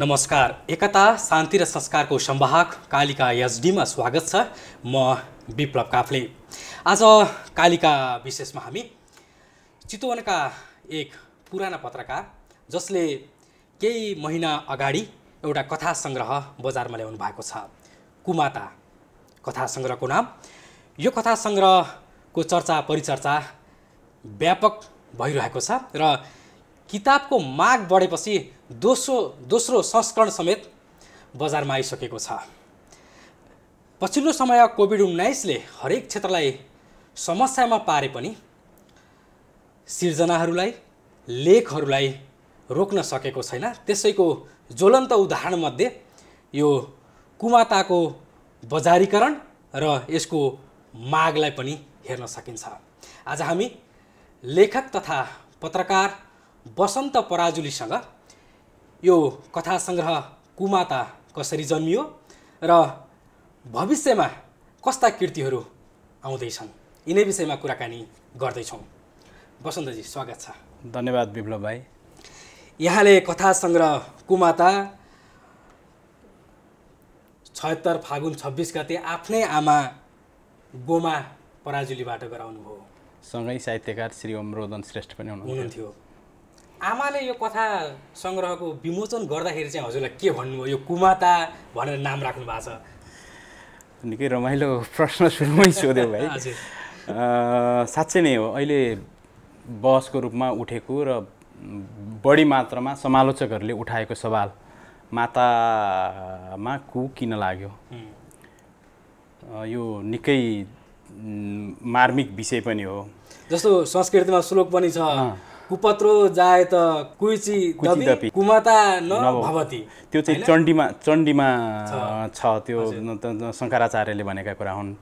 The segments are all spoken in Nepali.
नमस्कार एकता शान्ति र संस्कारको सम्वाहक कालिका एसडीमा स्वागत छ म विप्लव काफ्ले आज कालिका विशेषमा हामी चितवनका एक पुराना पत्रकार जसले केही महिना अगाडि एउटा कथा सङ्ग्रह बजारमा ल्याउनु भएको छ कुमाता कथा सङ्ग्रहको नाम यो कथा सङ्ग्रहको चर्चा परिचर्चा व्यापक भइरहेको छ र किताबको माग बढेपछि दोस्रो दोस्रो संस्करण समेत बजारमा आइसकेको छ पछिल्लो समय कोभिड उन्नाइसले हरेक क्षेत्रलाई समस्यामा पारे पनि सिर्जनाहरूलाई लेखहरूलाई रोक्न सकेको छैन त्यसैको ज्वलन्त उदाहरणमध्ये यो कुमाताको बजारीकरण र यसको मागलाई पनि हेर्न सकिन्छ आज हामी लेखक तथा पत्रकार बसन्त पराजुलीसँग यो कथा सङ्ग्रह कुमाता कसरी जन्मियो र भविष्यमा कस्ता कृतिहरू आउँदैछन् यिनै विषयमा कुराकानी गर्दैछौँ वसन्तजी स्वागत छ धन्यवाद विप्लव भाइ यहाँले कथा सङ्ग्रह कुमाता छत्तर फागुन छब्बिस गते आफ्नै आमा गोमा पराजुलीबाट गराउनुभयो सँगै साहित्यकार श्री ओम रोदन श्रेष्ठ पनि हुनुहुन्थ्यो आमाले यो कथा सङ्ग्रहको विमोचन गर्दाखेरि चाहिँ हजुरलाई के भन्नुभयो यो कुमाता भनेर नाम राख्नु भएको छ निकै रमाइलो प्रश्न सुरुमै सोध्यो भाइ साँच्चै नै हो अहिले बहसको रूपमा उठेको र बढी मात्रामा समालोचकहरूले उठाएको सवाल मातामा कु किन लाग्यो यो निकै मार्मिक विषय पनि हो जस्तो संस्कृतिमा श्लोक पनि छ कुपत्रो जाए त कुइची दपी न नभवती त्यो चाहिँ चण्डीमा चण्डीमा छ त्यो शङ्कराचार्यले भनेका कुरा हुन्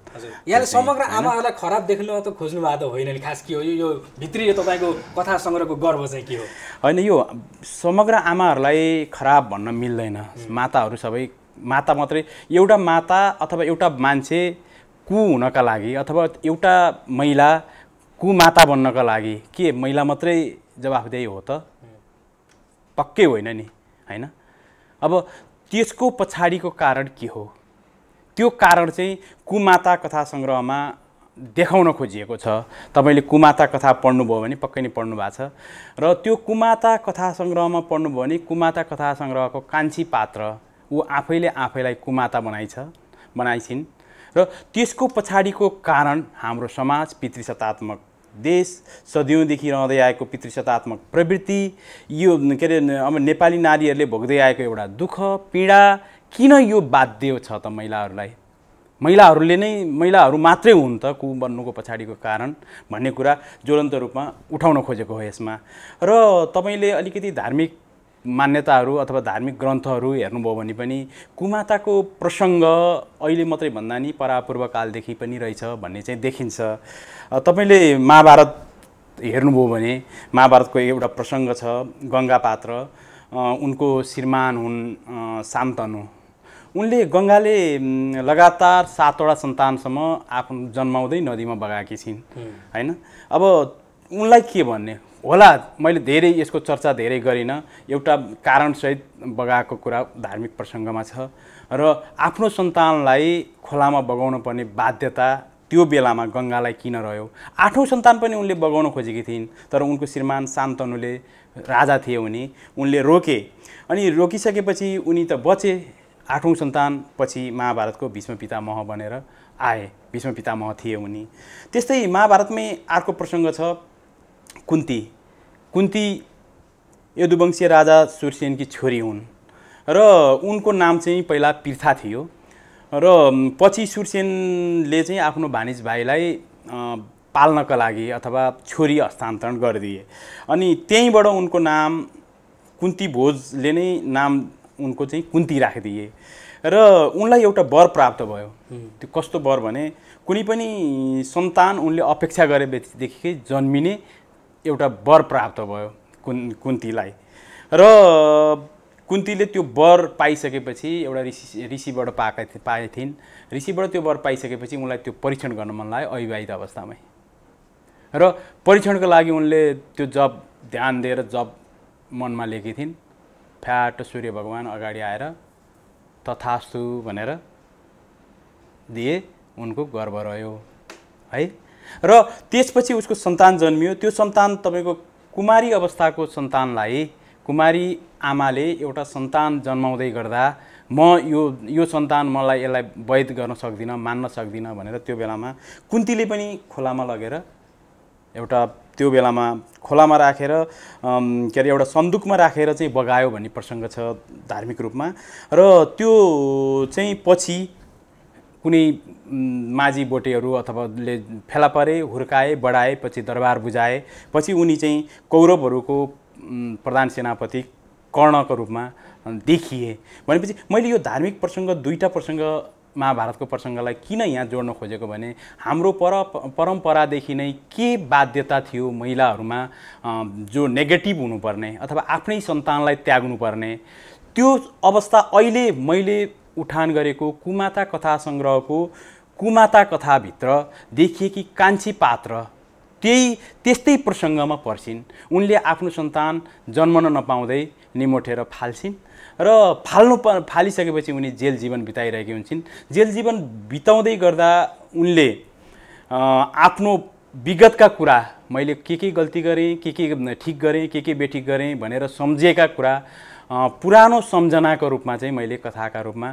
यहाँले समग्र आमाहरूलाई खराब देख्न त खोज्नु भएको त होइन नि खास के हो यो भित्री यो तपाईँको कथा सङ्ग्रहको गर्व चाहिँ के हो होइन यो समग्र आमाहरूलाई खराब भन्न मिल्दैन माताहरू सबै माता मात्रै एउटा माता अथवा एउटा मान्छे कु हुनका लागि अथवा एउटा महिला कुमाता बन्नका लागि के महिला मात्रै जवाफदेही हो त पक्कै होइन नि होइन अब त्यसको पछाडिको कारण के हो त्यो कारण चाहिँ कुमाता कथा सङ्ग्रहमा देखाउन खोजिएको छ तपाईँले कुमाता कथा पढ्नुभयो भने पक्कै नै पढ्नु भएको छ र त्यो कुमाता कथा सङ्ग्रहमा पढ्नुभयो भने कुमाता कथा सङ्ग्रहको कान्छी पात्र ऊ आफैले आफैलाई कुमाता बनाइछ बनाइछिन् र त्यसको पछाडिको कारण हाम्रो समाज पितृसत्तात्मक देश सदियौँदेखि रहँदै आएको पितृसत्तात्मक प्रवृत्ति यो के अरे अब नेपाली नारीहरूले भोग्दै आएको एउटा दुःख पीडा किन यो बाध्य छ त महिलाहरूलाई महिलाहरूले नै महिलाहरू मात्रै हुन् त कु बन्नुको पछाडिको कारण भन्ने कुरा ज्वलन्त रूपमा उठाउन खोजेको हो यसमा र तपाईँले अलिकति धार्मिक मान्यताहरू अथवा धार्मिक ग्रन्थहरू हेर्नुभयो भने पनि कुमाताको प्रसङ्ग अहिले मात्रै भन्दा नि परापूर्व कालदेखि पनि रहेछ भन्ने चाहिँ देखिन्छ तपाईँले महाभारत हेर्नुभयो भने महाभारतको एउटा प्रसङ्ग छ गङ्गा पात्र उनको श्रीमान हुन् सान्तनु उनले गङ्गाले लगातार सातवटा सन्तानसम्म आफ्नो जन्माउँदै नदीमा बगाएकी छिन् होइन अब उनलाई के भन्ने होला मैले धेरै यसको चर्चा धेरै गरिनँ एउटा कारणसहित बगाएको कुरा धार्मिक प्रसङ्गमा छ र आफ्नो सन्तानलाई खोलामा बगाउनु पर्ने बाध्यता त्यो बेलामा गङ्गालाई किन रह्यो आठौँ सन्तान पनि उनले बगाउन खोजेकी थिइन् तर उनको श्रीमान शान्तनुले राजा थिए उनी उनले रोके अनि रोकिसकेपछि उनी त बचे आठौँ सन्तान पछि महाभारतको भीष्म पितामह बनेर आए भीष्म पितामह थिए उनी त्यस्तै महाभारतमै अर्को प्रसङ्ग छ कुन्ती कुन्ती यदुवंशीय राजा सुरसेनकी छोरी हुन् र उनको नाम चाहिँ पहिला पिर्था थियो र पछि सुरसेनले चाहिँ आफ्नो भानिज भाइलाई पाल्नका लागि अथवा छोरी हस्तान्तरण गरिदिए अनि त्यहीँबाट उनको नाम कुन्ती भोजले नै नाम उनको चाहिँ कुन्ती राखिदिए र उनलाई एउटा वर प्राप्त भयो त्यो कस्तो वर भने कुनै पनि सन्तान उनले अपेक्षा गरे जन्मिने एउटा वर प्राप्त भयो कुन कुन्तीलाई र कुन्तीले त्यो वर पाइसकेपछि एउटा ऋषि ऋषिबाट पाएका थिए पाए थिइन् ऋषिबाट त्यो वर पाइसकेपछि उनलाई त्यो परीक्षण गर्न मन लाग्यो अविवाहित अवस्थामै र परीक्षणको लागि उनले त्यो जब ध्यान दिएर जब मनमा लेखे थिइन् फ्याट सूर्य भगवान् अगाडि आएर तथास्तु भनेर दिए उनको गर्व रह्यो है र त्यसपछि उसको सन्तान जन्मियो त्यो सन्तान तपाईँको कुमारी अवस्थाको सन्तानलाई कुमारी आमाले एउटा सन्तान जन्माउँदै गर्दा म यो यो सन्तान मलाई यसलाई वैध गर्न सक्दिनँ मान्न सक्दिनँ भनेर त्यो बेलामा कुन्तीले पनि खोलामा लगेर एउटा त्यो बेलामा खोलामा राखेर के अरे एउटा सन्दुकमा राखेर चाहिँ बगायो भन्ने प्रसङ्ग छ धार्मिक रूपमा र त्यो चाहिँ पछि कुनै माझी बोटेहरू अथवाले ले फेला परे हुर्काए बढाए पछि दरबार बुझाए पछि उनी चाहिँ कौरवहरूको प्रधान सेनापति कर्णको रूपमा देखिए भनेपछि मैले यो धार्मिक प्रसङ्ग दुईवटा प्रसङ्ग महाभारतको प्रसङ्गलाई किन यहाँ जोड्न खोजेको भने हाम्रो पर परम्परादेखि नै के बाध्यता थियो महिलाहरूमा जो नेगेटिभ हुनुपर्ने अथवा आफ्नै सन्तानलाई त्याग्नुपर्ने त्यो अवस्था अहिले मैले उठान गरेको कुमाता कथा सङ्ग्रहको कुमाता कथाभित्र देखिएकी कान्छी पात्र त्यही त्यस्तै प्रसङ्गमा पर्छिन् उनले आफ्नो सन्तान जन्मन नपाउँदै निमोठेर फाल्छिन् र फाल्नु प फालिसकेपछि उनी जेल जीवन बिताइरहेकी हुन्छन् जेल जीवन बिताउँदै गर्दा उनले आफ्नो विगतका कुरा मैले के के गल्ती गरेँ के के ठिक गरेँ के के बेठिक गरेँ भनेर सम्झिएका कुरा पुरानो सम्झनाको रूपमा चाहिँ मैले कथाका रूपमा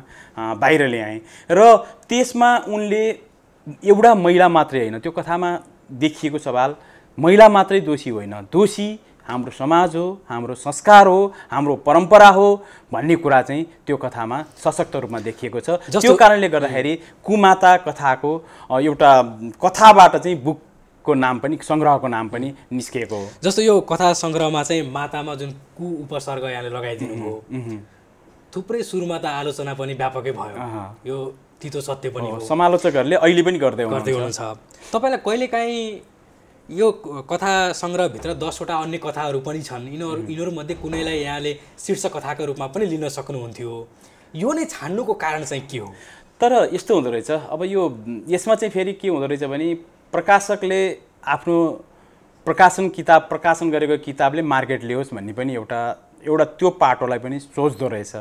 बाहिर ल्याएँ र त्यसमा उनले एउटा महिला मात्रै होइन त्यो कथामा देखिएको सवाल महिला मात्रै दोषी होइन दोषी हाम्रो समाज हो हाम्रो संस्कार हो हाम्रो परम्परा हो भन्ने कुरा चाहिँ त्यो कथामा सशक्त रूपमा देखिएको छ त्यो कारणले गर्दाखेरि कुमाता कथाको एउटा कथाबाट चाहिँ बुक को नाम पनि सङ्ग्रहको नाम पनि निस्किएको हो जस्तो यो कथा सङ्ग्रहमा चाहिँ मातामा जुन कु उपसर्ग यहाँले लगाइदिनु हो थुप्रै सुरुमा त आलोचना पनि व्यापकै भयो यो तितो सत्य पनि हो समालोचकहरूले अहिले पनि गर्दै गर्दै हुनुहुन्छ तपाईँलाई कहिलेकाहीँ यो कथा सङ्ग्रहभित्र दसवटा अन्य कथाहरू पनि छन् यिनीहरू यिनीहरूमध्ये कुनैलाई यहाँले शीर्ष कथाको रूपमा पनि लिन सक्नुहुन्थ्यो यो नै छान्नुको कारण चाहिँ के हो तर यस्तो हुँदो रहेछ अब यो यसमा चाहिँ फेरि के हुँदो रहेछ भने प्रकाशकले आफ्नो प्रकाशन किताब प्रकाशन गरेको किताबले मार्केट लियोस् भन्ने पनि एउटा एउटा त्यो पाटोलाई पनि सोच्दो रहेछ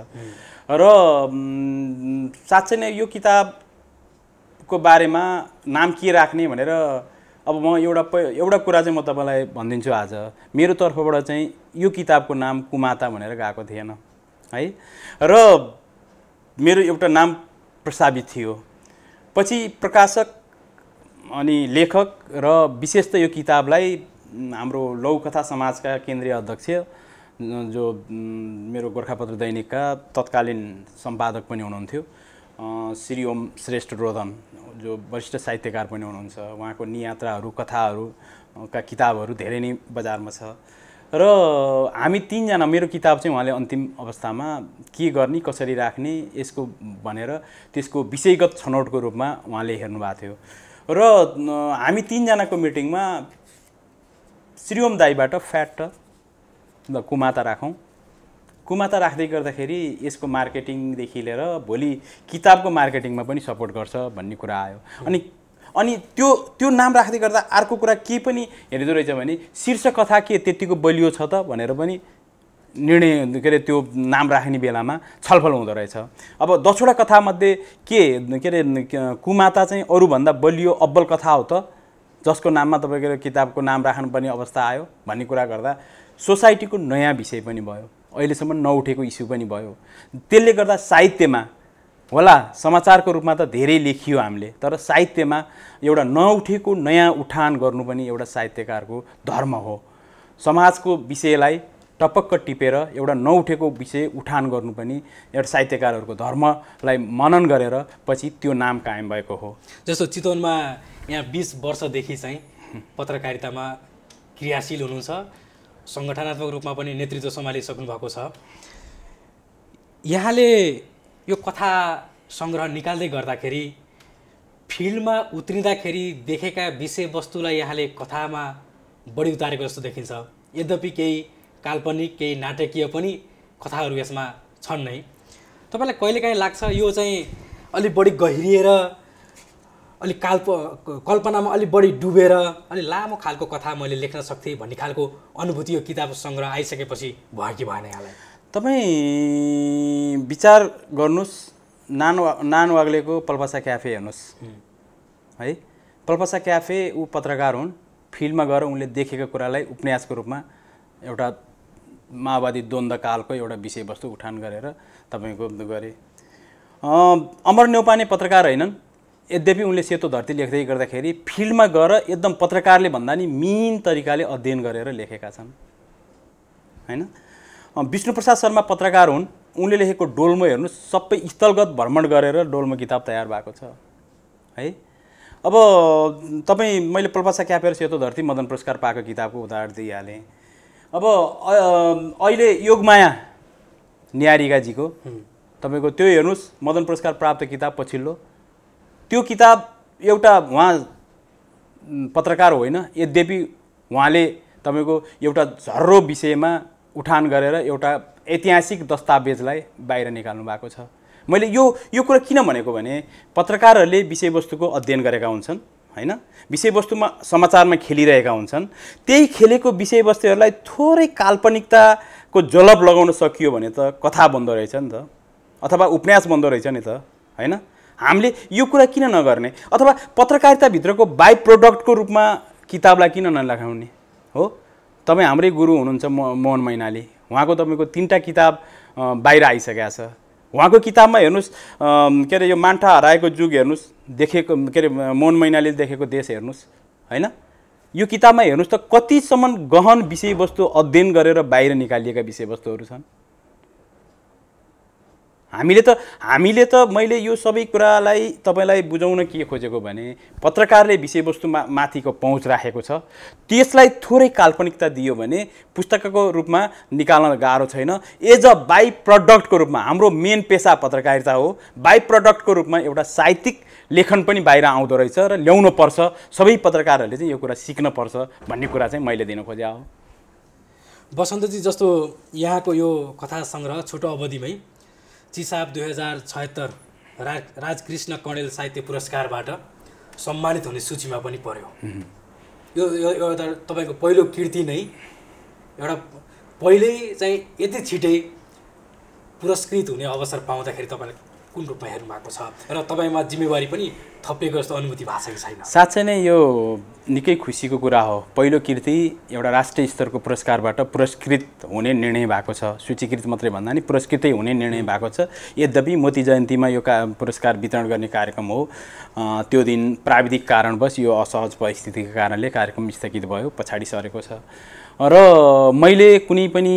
र साँच्चै नै यो किताबको बारेमा नाम के राख्ने भनेर अब म एउटा प एउटा कुरा चाहिँ म तपाईँलाई भनिदिन्छु आज मेरो तर्फबाट चाहिँ यो किताबको नाम कुमाता भनेर गएको थिएन है र मेरो एउटा नाम प्रस्तावित थियो पछि प्रकाशक अनि लेखक र विशेष त यो किताबलाई हाम्रो लौकथा समाजका केन्द्रीय अध्यक्ष जो मेरो गोर्खापत्र दैनिकका तत्कालीन सम्पादक पनि हुनुहुन्थ्यो श्री ओम श्रेष्ठ रोदन जो वरिष्ठ साहित्यकार पनि हुनुहुन्छ उहाँको नियात्राहरू कथाहरूका किताबहरू धेरै नै बजारमा छ र हामी तिनजना मेरो किताब चाहिँ उहाँले अन्तिम अवस्थामा के गर्ने कसरी राख्ने यसको भनेर त्यसको विषयगत छनौटको रूपमा उहाँले हेर्नुभएको थियो र हामी तिनजनाको मिटिङमा श्रीओम दाईबाट फ्याट ल कुमाता राखौँ कुमाता राख्दै गर्दाखेरि यसको मार्केटिङदेखि लिएर भोलि किताबको मार्केटिङमा पनि सपोर्ट गर्छ भन्ने कुरा आयो अनि अनि त्यो त्यो नाम राख्दै गर्दा अर्को कुरा के पनि हेर्दो रहेछ भने शीर्ष कथा के त्यत्तिको बलियो छ त भनेर पनि निर्णय के अरे त्यो नाम राख्ने बेलामा छलफल हुँदो रहेछ अब दसवटा कथामध्ये के के अरे कुमाता चाहिँ अरूभन्दा बलियो अब्बल कथा हो त जसको नाममा तपाईँको किताबको नाम राख्नुपर्ने अवस्था आयो भन्ने कुरा गर्दा सोसाइटीको नयाँ विषय पनि भयो अहिलेसम्म नउठेको इस्यु पनि भयो त्यसले गर्दा साहित्यमा होला समाचारको रूपमा त धेरै लेखियो हामीले तर साहित्यमा एउटा नउठेको नयाँ उठान गर्नु पनि एउटा साहित्यकारको धर्म हो समाजको विषयलाई टपक्क टिपेर एउटा नउठेको विषय उठान गर्नु पनि एउटा साहित्यकारहरूको धर्मलाई मनन गरेर पछि त्यो नाम कायम भएको हो जस्तो चितवनमा यहाँ बिस वर्षदेखि चाहिँ पत्रकारितामा क्रियाशील हुनुहुन्छ सङ्गठनात्मक रूपमा पनि नेतृत्व सम्हालिसक्नु भएको छ यहाँले यो कथा सङ्ग्रह निकाल्दै गर्दाखेरि फिल्डमा उत्रिँदाखेरि देखेका विषयवस्तुलाई यहाँले कथामा बढी उतारेको जस्तो देखिन्छ यद्यपि केही काल्पनिक केही नाटकीय पनि कथाहरू यसमा छन् नै तपाईँलाई कहिलेकाहीँ लाग्छ यो चाहिँ अलिक बढी गहिरिएर अलिक काल्प कल्पनामा अलिक बढी डुबेर अलिक लामो खालको कथा मैले लेख्न सक्थेँ भन्ने खालको अनुभूति यो किताब सङ्ग्रह आइसकेपछि भयो कि भएन यहाँलाई तपाईँ विचार गर्नुहोस् नान वा नान वाग्लेको पल्पसा क्याफे हेर्नुहोस् है पल्पसा क्याफे ऊ पत्रकार हुन् फिल्डमा गएर उनले देखेको कुरालाई उपन्यासको रूपमा एउटा माओवादी द्वन्द्वकालको एउटा विषयवस्तु उठान गरेर तपाईँको गरे अमर न्यौपाने पत्रकार होइनन् यद्यपि उनले सेतो धरती लेख्दै गर्दाखेरि फिल्डमा गएर एकदम पत्रकारले भन्दा नि मिन तरिकाले अध्ययन गरेर लेखेका छन् होइन विष्णुप्रसाद शर्मा पत्रकार हुन् उनले लेखेको डोल्मो हेर्नु सबै स्थलगत भ्रमण गरेर डोल्मो किताब तयार भएको छ है अब तपाईँ मैले प्रभाषा क्यापेर सेतो धरती मदन पुरस्कार पाएको किताबको उदाहरण दिइहालेँ अब अहिले योगमाया न्यारिकाजीको तपाईँको त्यो हेर्नुहोस् मदन पुरस्कार प्राप्त किताब पछिल्लो त्यो किताब एउटा उहाँ पत्रकार होइन यद्यपि उहाँले तपाईँको एउटा झर्रो विषयमा उठान गरेर एउटा ऐतिहासिक दस्तावेजलाई बाहिर निकाल्नु भएको छ मैले यो यो कुरा किन भनेको भने पत्रकारहरूले विषयवस्तुको अध्ययन गरेका हुन्छन् होइन विषयवस्तुमा समाचारमा खेलिरहेका हुन्छन् त्यही खेलेको विषयवस्तुहरूलाई थोरै काल्पनिकताको जलप लगाउन सकियो भने त कथा बन्दो रहेछ नि त अथवा उपन्यास बन्दो रहेछ नि त होइन हामीले यो कुरा किन नगर्ने अथवा पत्रकारिताभित्रको बाई प्रोडक्टको रूपमा किताबलाई किन नलगाउने हो तपाईँ हाम्रै गुरु हुनुहुन्छ म मोहन मैनाली उहाँको तपाईँको तिनवटा किताब बाहिर आइसकेको छ उहाँको किताबमा हेर्नुहोस् के अरे यो मान्ठा हराएको जुग हेर्नुहोस् देखेको के अरे मोहन मैनाले देखेको देश हेर्नुहोस् होइन यो किताबमा हेर्नुहोस् त कतिसम्म गहन विषयवस्तु अध्ययन गरेर बाहिर निकालिएका विषयवस्तुहरू छन् हामीले त हामीले त मैले यो सबै कुरालाई तपाईँलाई बुझाउन के खोजेको भने पत्रकारले विषयवस्तुमा माथिको पहुँच राखेको छ त्यसलाई थोरै काल्पनिकता दियो भने पुस्तकको रूपमा निकाल्न गाह्रो छैन एज अ बाई प्रडक्टको रूपमा हाम्रो मेन पेसा पत्रकारिता हो बाई प्रडक्टको रूपमा एउटा साहित्यिक लेखन पनि बाहिर आउँदो रहेछ र ल्याउनु पर्छ सबै पत्रकारहरूले चाहिँ यो कुरा सिक्न पर्छ भन्ने कुरा चाहिँ मैले दिन खोजेको हो वसन्तजी जस्तो यहाँको यो कथा सङ्ग्रह छोटो अवधिमै चिसाब दुई हजार छयत्तर राज राजकृष्ण कणेल साहित्य पुरस्कारबाट सम्मानित हुने सूचीमा पनि पर्यो यो एउटा तपाईँको पहिलो कृति नै एउटा पहिल्यै चाहिँ यति छिटै पुरस्कृत हुने अवसर पाउँदाखेरि तपाईँलाई कुन रूपमा हेर्नु भएको छ र तपाईँमा जिम्मेवारी पनि थपिएको जस्तो अनुभूति भएको छ कि छैन साँच्चै नै यो निकै खुसीको कुरा हो पहिलो कृति एउटा राष्ट्रिय स्तरको पुरस्कारबाट पुरस्कृत हुने निर्णय भएको छ सूचीकृत मात्रै भन्दा नि पुरस्कृतै हुने निर्णय भएको छ यद्यपि मोती जयन्तीमा यो का पुरस्कार वितरण गर्ने कार्यक्रम हो त्यो दिन प्राविधिक कारणवश यो असहज परिस्थितिको कारणले कार्यक्रम स्थगित भयो पछाडि सरेको छ र मैले कुनै पनि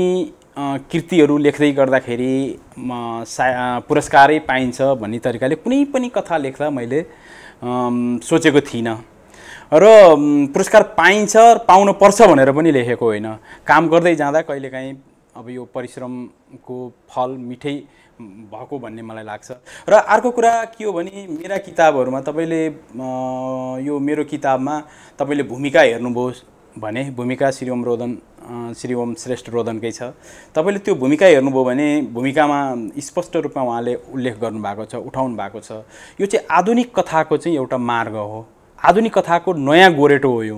कृतिहरू लेख्दै गर्दाखेरि सा पुरस्कारै पाइन्छ भन्ने तरिकाले कुनै पनि कथा लेख्दा मैले सोचेको थिइनँ र पुरस्कार पाइन्छ पाउनुपर्छ भनेर पनि लेखेको होइन काम गर्दै जाँदा कहिलेकाहीँ अब यो परिश्रमको फल मिठै भएको भन्ने मलाई लाग्छ र अर्को कुरा के हो भने मेरा किताबहरूमा तपाईँले यो मेरो किताबमा तपाईँले भूमिका हेर्नुभयो भने भूमिका श्री रोदन श्री ओम श्रेष्ठ रोदनकै छ तपाईँले त्यो भूमिका हेर्नुभयो भने भूमिकामा स्पष्ट रूपमा उहाँले उल्लेख गर्नुभएको छ उठाउनु भएको छ यो चाहिँ आधुनिक कथाको चाहिँ एउटा मार्ग हो आधुनिक कथाको नयाँ गोरेटो हो यो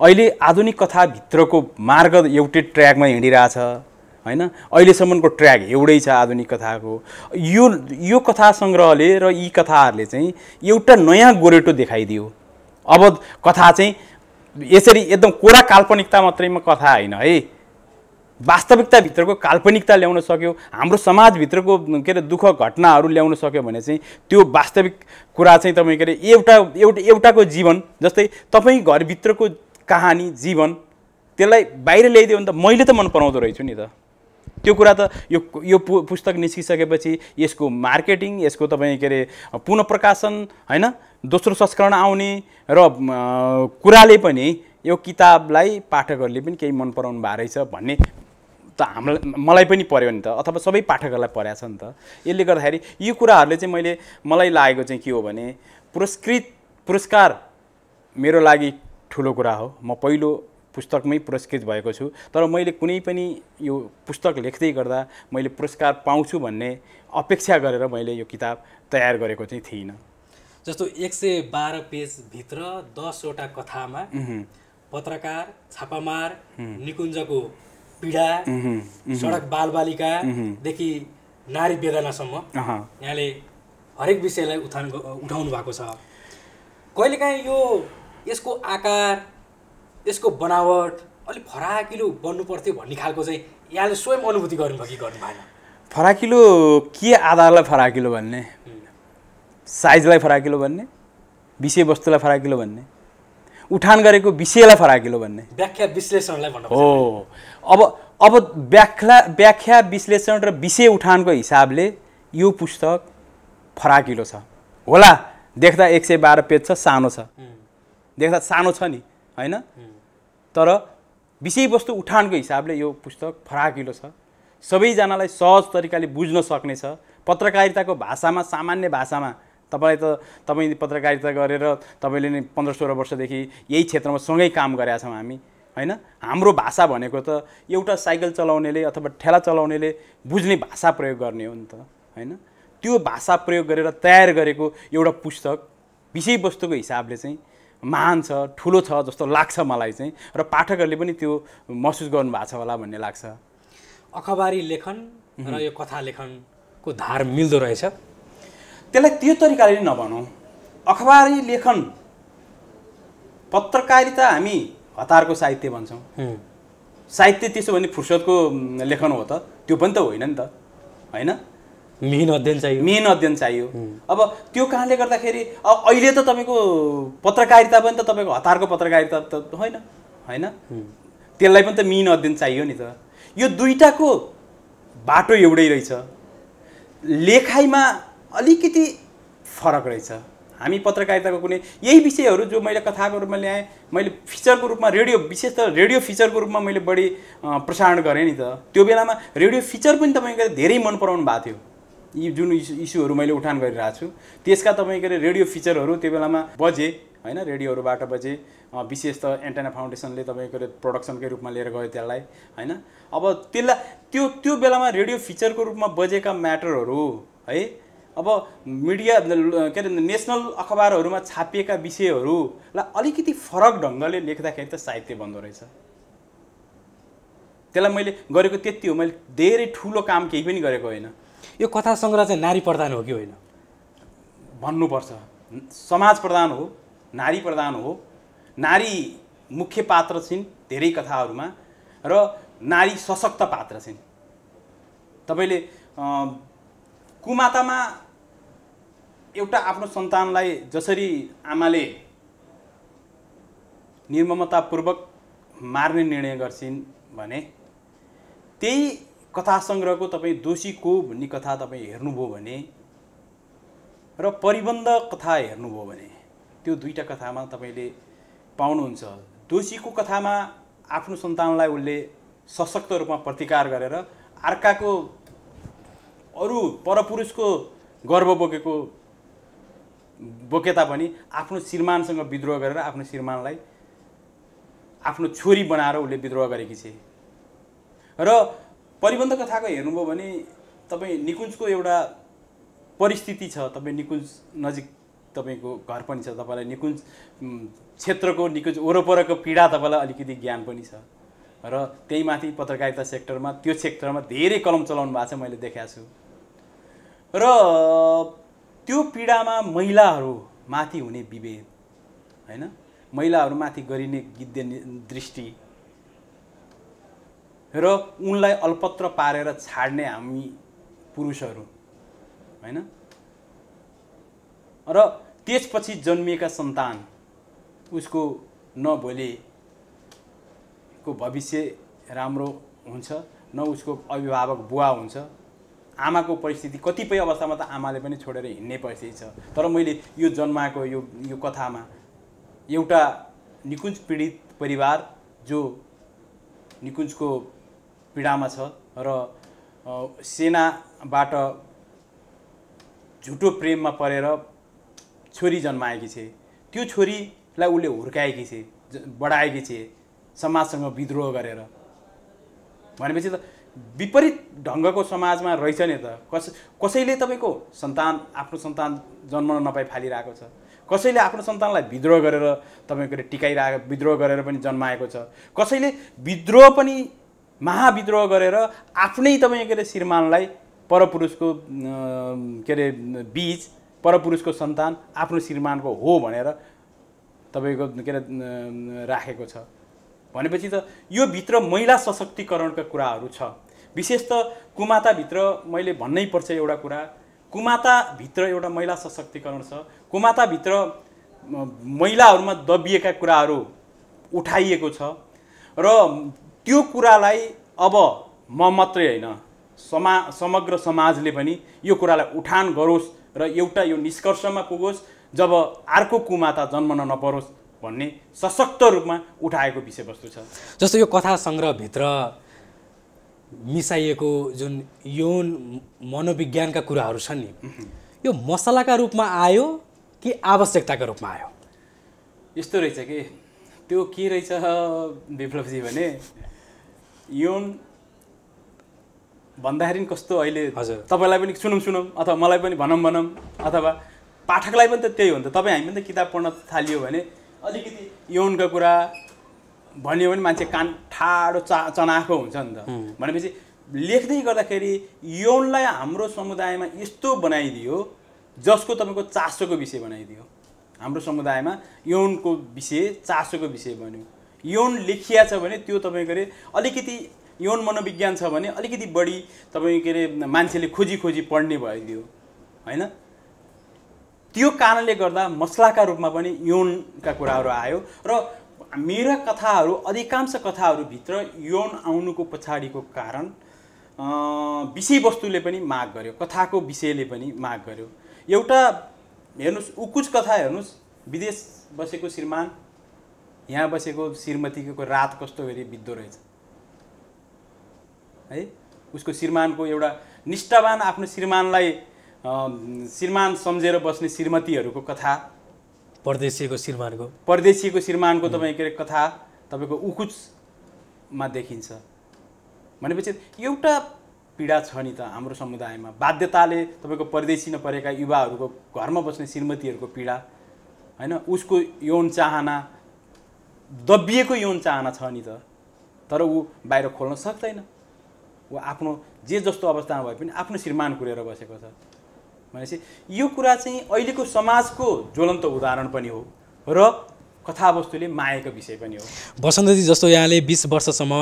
अहिले आधुनिक कथाभित्रको मार्ग एउटै ट्र्याकमा हिँडिरहेछ होइन अहिलेसम्मको ट्र्याक एउटै छ आधुनिक कथाको यो यो कथा सङ्ग्रहले र यी कथाहरूले चाहिँ एउटा नयाँ गोरेटो देखाइदियो अब कथा चाहिँ यसरी एकदम कोरा काल्पनिकता मात्रैमा कथा होइन है वास्तविकताभित्रको काल्पनिकता ल्याउन सक्यो हाम्रो समाजभित्रको के अरे दुःख घटनाहरू ल्याउन सक्यो भने चाहिँ त्यो वास्तविक कुरा चाहिँ तपाईँ के अरे एउटा एउटा एउटाको जीवन जस्तै तपाईँ घरभित्रको कहानी जीवन त्यसलाई बाहिर ल्याइदियो भने त मैले त मन पराउँदो रहेछु नि त त्यो कुरा त यो यो पुस्तक निस्किसकेपछि यसको मार्केटिङ यसको तपाईँ के अरे पुनः प्रकाशन होइन दोस्रो संस्करण आउने र कुराले पनि यो किताबलाई पाठकहरूले पनि केही मन पराउनु भएको रहेछ भन्ने त हामीलाई मलाई पनि पऱ्यो नि त अथवा सबै पाठकहरूलाई परेको छ नि त यसले गर्दाखेरि यो कुराहरूले चाहिँ मैले मलाई लागेको चाहिँ के हो भने पुरस्कृत पुरस्कार मेरो लागि ठुलो कुरा हो म पहिलो पुस्तकमै पुरस्कृत भएको छु तर मैले कुनै पनि यो पुस्तक लेख्दै गर्दा मैले पुरस्कार पाउँछु भन्ने अपेक्षा गरेर मैले यो किताब तयार गरेको चाहिँ थिइनँ जस्तो एक सय बाह्र पेजभित्र दसवटा कथामा पत्रकार छापामार निकुञ्जको पीडा सडक बालबालिकादेखि नारी वेदनासम्म यहाँले हरेक विषयलाई उठान उठाउनु भएको छ कहिलेकाहीँ यो यसको आकार यसको बनावट अलिक फराकिलो बन्नु पर्थ्यो भन्ने खालको चाहिँ यहाँले स्वयं अनुभूति गर्नुभयो कि गर्नु भएन फराकिलो के आधारलाई फराकिलो भन्ने साइजलाई फराकिलो भन्ने विषयवस्तुलाई फराकिलो भन्ने उठान गरेको विषयलाई फराकिलो भन्ने व्याख्या विश्लेषणलाई भन्नु हो अब अब व्याख्या व्याख्या विश्लेषण र विषय उठानको हिसाबले यो पुस्तक फराकिलो छ होला देख्दा एक सय बाह्र पेज छ सानो छ देख्दा सानो छ नि होइन तर विषयवस्तु उठानको हिसाबले यो पुस्तक फराकिलो छ सबैजनालाई सहज तरिकाले बुझ्न सक्नेछ पत्रकारिताको भाषामा सामान्य भाषामा तपाईँलाई त तपाईँ पत्रकारिता गरेर तपाईँले नै पन्ध्र सोह्र वर्षदेखि यही क्षेत्रमा सँगै काम गरेका छौँ हामी होइन हाम्रो भाषा भनेको त एउटा साइकल चलाउनेले अथवा ठेला चलाउनेले बुझ्ने भाषा प्रयोग गर्ने हो नि त होइन त्यो भाषा प्रयोग गरेर तयार गरेको एउटा पुस्तक विषयवस्तुको हिसाबले चाहिँ महान छ ठुलो छ जस्तो लाग्छ मलाई चाहिँ र पाठकहरूले पनि त्यो महसुस गर्नुभएको छ होला भन्ने लाग्छ अखबारी लेखन र यो कथा लेखनको धार मिल्दो रहेछ त्यसलाई त्यो तरिकाले नै नभनौँ अखबारी लेखन पत्रकारिता हामी हतारको साहित्य भन्छौँ साहित्य त्यसो भने फुर्सदको लेखन हो त त्यो पनि त होइन नि त होइन मेन अध्ययन चाहियो मेन अध्ययन चाहियो अब त्यो कारणले गर्दाखेरि अब अहिले त तपाईँको पत्रकारिता पनि त तपाईँको हतारको पत्रकारिता त होइन होइन त्यसलाई पनि त मेन अध्ययन चाहियो नि त यो दुइटाको बाटो एउटै रहेछ लेखाइमा अलिकति फरक रहेछ हामी पत्रकारिताको कुनै यही विषयहरू जो मैले कथाको रूपमा ल्याएँ मैले फिचरको रूपमा रेडियो विशेष त रेडियो फिचरको रूपमा मैले बढी प्रसारण गरेँ नि त त्यो बेलामा रेडियो फिचर पनि तपाईँको धेरै मन पराउनु भएको थियो यी जुन इस्यु इस्युहरू मैले उठान गरिरहेको छु त्यसका तपाईँको रेडियो फिचरहरू त्यो बेलामा बजे होइन रेडियोहरूबाट बजे विशेष त एन्टेना फाउन्डेसनले तपाईँको प्रडक्सनकै रूपमा लिएर गयो त्यसलाई होइन अब त्यसलाई त्यो त्यो बेलामा रेडियो फिचरको रूपमा बजेका म्याटरहरू है अब मिडिया के अरे नेसनल अखबारहरूमा छापिएका विषयहरूलाई अलिकति फरक ढङ्गले लेख्दाखेरि त साहित्य बन्दो रहेछ त्यसलाई मैले गरेको त्यति हो मैले धेरै ठुलो काम केही पनि गरेको होइन यो कथा सङ्ग्रह चाहिँ नारी प्रधान हो कि होइन भन्नुपर्छ समाज प्रधान हो नारी प्रधान हो नारी मुख्य पात्र छिन् धेरै कथाहरूमा र नारी सशक्त पात्र छिन् तपाईँले कुमातामा एउटा आफ्नो सन्तानलाई जसरी आमाले निर्ममतापूर्वक मार्ने निर्णय गर्छिन् भने त्यही कथा सङ्ग्रहको तपाईँ दोषीको भन्ने कथा तपाईँ हेर्नुभयो भने र परिबन्ध कथा हेर्नुभयो भने त्यो दुईवटा कथामा तपाईँले पाउनुहुन्छ दोषीको कथामा आफ्नो सन्तानलाई उसले सशक्त रूपमा प्रतिकार गरेर अर्काको अरू परपुरुषको गर्व बोकेको बोके तापनि आफ्नो श्रीमानसँग विद्रोह गरेर आफ्नो श्रीमानलाई आफ्नो छोरी बनाएर उसले विद्रोह गरेकी थिए र परिबन्ध कथाको हेर्नुभयो भने तपाईँ निकुञ्जको एउटा परिस्थिति छ तपाईँ निकुञ्ज नजिक तपाईँको घर पनि छ तपाईँलाई निकुञ्ज क्षेत्रको निकुञ्ज वरपरको पीडा तपाईँलाई अलिकति ज्ञान पनि छ र त्यही माथि पत्रकारिता सेक्टरमा त्यो सेक्टरमा धेरै कलम चलाउनु भएको छ मैले देखाएको छु र त्यो पीडामा महिलाहरूमाथि हुने विभेद होइन महिलाहरूमाथि गरिने गिद्य दृष्टि र उनलाई अल्पत्र पारेर छाड्ने हामी पुरुषहरू होइन र त्यसपछि जन्मिएका सन्तान उसको नभोलि को भविष्य राम्रो हुन्छ न उसको अभिभावक बुवा हुन्छ आमाको परिस्थिति कतिपय अवस्थामा त आमाले पनि छोडेर हिँड्ने परिस्थिति छ तर मैले यो जन्माएको यो यो कथामा एउटा निकुञ्ज पीडित परिवार जो निकुञ्जको पीडामा छ र सेनाबाट झुटो प्रेममा परेर छोरी जन्माएकी छे त्यो छोरीलाई उसले हुर्काएकी छे बढाएकी छे समाजसँग विद्रोह गरेर भनेपछि त विपरीत ढङ्गको समाजमा रहेछ नि त कस कसैले तपाईँको सन्तान आफ्नो सन्तान जन्म नपाई फालिरहेको छ कसैले आफ्नो सन्तानलाई विद्रोह गरेर तपाईँको टिकाइरहेको विद्रोह गरेर पनि जन्माएको छ कसैले विद्रोह पनि महाविद्रोह गरेर आफ्नै तपाईँ के अरे श्रीमानलाई परपुरुषको के अरे बीज परपुरुषको सन्तान आफ्नो श्रीमानको हो भनेर तपाईँको के अरे राखेको छ भनेपछि त यो भित्र महिला सशक्तिकरणका कुराहरू छ विशेष त कुमाताभित्र मैले भन्नै पर्छ एउटा कुरा कुमाताभित्र एउटा महिला सशक्तिकरण छ कुमाताभित्र महिलाहरूमा दबिएका कुराहरू उठाइएको छ र त्यो कुरालाई अब म मात्रै होइन समा समग्र समाजले पनि यो कुरालाई उठान गरोस् र एउटा यो निष्कर्षमा पुगोस् जब अर्को कुमाता जन्मन नपरोस् भन्ने सशक्त रूपमा उठाएको विषयवस्तु छ जस्तो यो कथा सङ्ग्रहभित्र मिसाइएको जुन यौन मनोविज्ञानका कुराहरू छन् नि यो मसलाका रूपमा आयो कि आवश्यकताका रूपमा आयो यस्तो रहेछ कि त्यो के रहेछ विप्लवजी भने यौन भन्दाखेरि कस्तो अहिले हजुर तपाईँलाई पनि सुनौँ सुनौँ अथवा मलाई पनि भनौँ भनौँ अथवा पाठकलाई पनि त त्यही हो नि त तपाईँ हामी पनि त किताब पढ्न थालियो भने अलिकति यौनको कुरा भन्यो भने मान्छे कान ठाडो चा चनाएको हुन्छ नि त भनेपछि लेख्दै गर्दाखेरि यौनलाई हाम्रो समुदायमा यस्तो बनाइदियो जसको तपाईँको चासोको विषय बनाइदियो हाम्रो समुदायमा यौनको विषय चासोको विषय बन्यो यौन लेखिया छ भने त्यो तपाईँ अरे अलिकति यौन मनोविज्ञान छ भने अलिकति बढी तपाईँ के अरे मान्छेले खोजी खोजी पढ्ने भइदियो होइन त्यो कारणले गर्दा मसलाका रूपमा पनि यौनका कुराहरू आयो र मेरा कथाहरू अधिकांश कथाहरूभित्र यौन आउनुको पछाडिको कारण विषयवस्तुले पनि माग गर्यो कथाको विषयले पनि माग गर्यो एउटा हेर्नुहोस् उकुच कथा हेर्नुहोस् विदेश बसेको श्रीमान यहाँ बसेको श्रीमतीको रात कस्तो गरी बित्दो रहेछ है उसको श्रीमानको एउटा निष्ठावान आफ्नो श्रीमानलाई श्रीमान सम्झेर बस्ने श्रीमतीहरूको कथा परदेशीको श्रीमानको परदेशीको श्रीमानको तपाईँ के अरे कथा तपाईँको उकुचमा देखिन्छ भनेपछि एउटा पीडा छ नि त हाम्रो समुदायमा बाध्यताले तपाईँको परदेशी नपरेका युवाहरूको घरमा बस्ने श्रीमतीहरूको पीडा होइन उसको यौन चाहना दबिएको यौन चाहना छ नि त तर ऊ बाहिर खोल्न सक्दैन ऊ आफ्नो जे जस्तो अवस्थामा भए पनि आफ्नो श्रीमान कुरेर बसेको छ भनेपछि यो कुरा चाहिँ अहिलेको समाजको ज्वलन्त उदाहरण पनि हो र कथावस्तुले मायाको विषय पनि हो वसन्तजी जस्तो यहाँले बिस वर्षसम्म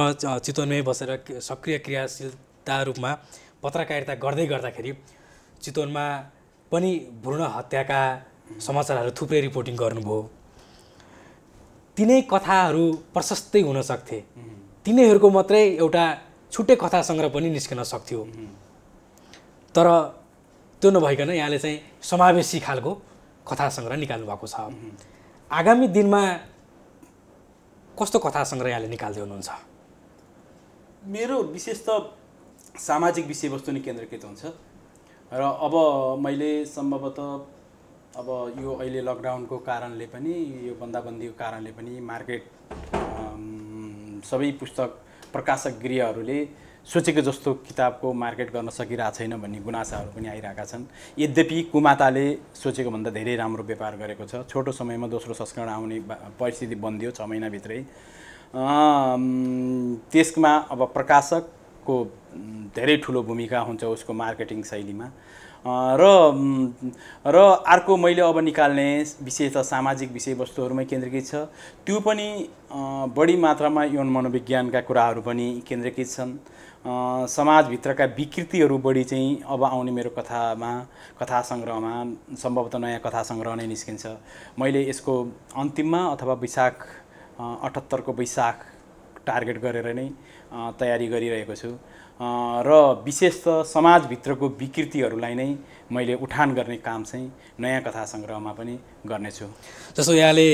चितवनमै बसेर सक्रिय क्रियाशीलता रूपमा पत्रकारिता गर्दै गर्दाखेरि चितवनमा पनि भ्रूण हत्याका समाचारहरू थुप्रै रिपोर्टिङ गर्नुभयो तिनै कथाहरू प्रशस्तै हुन सक्थे तिनैहरूको मात्रै एउटा छुट्टै कथा सङ्ग्रह पनि निस्कन सक्थ्यो तर त्यो नभइकन यहाँले चाहिँ समावेशी खालको कथा सङ्ग्रह निकाल्नु भएको छ आगामी दिनमा कस्तो कथा सङ्ग्रह यहाँले निकाल्दै हुनुहुन्छ मेरो विशेष त सामाजिक विषयवस्तु नै केन्द्रीकृत हुन्छ र अब मैले सम्भवतः अब यो अहिले लकडाउनको कारणले पनि यो बन्दाबन्दीको कारणले पनि मार्केट सबै पुस्तक प्रकाशक गृहहरूले सोचेको जस्तो किताबको मार्केट गर्न सकिरहेको छैन भन्ने गुनासाहरू पनि आइरहेका छन् यद्यपि कुमाताले सोचेको भन्दा धेरै राम्रो व्यापार गरेको छ छोटो समयमा दोस्रो संस्करण आउने परिस्थिति बनिदियो छ महिनाभित्रै त्यसमा अब प्रकाशकको धेरै ठुलो भूमिका हुन्छ उसको मार्केटिङ शैलीमा र र अर्को मैले अब निकाल्ने विशेष त सामाजिक विषयवस्तुहरूमै केन्द्रीकृत छ त्यो पनि बढी मात्रामा यौन मनोविज्ञानका कुराहरू पनि केन्द्रीकृत छन् समाजभित्रका विकृतिहरू बढी चाहिँ अब आउने मेरो कथामा कथा सङ्ग्रहमा सम्भवतः नयाँ कथा सङ्ग्रह नै निस्किन्छ मैले यसको अन्तिममा अथवा वैशाख अठहत्तरको वैशाख टार्गेट गरेर नै तयारी गरिरहेको छु र विशेष त समाजभित्रको विकृतिहरूलाई नै मैले उठान गर्ने काम चाहिँ नयाँ कथा सङ्ग्रहमा पनि गर्नेछु जस्तो यहाँले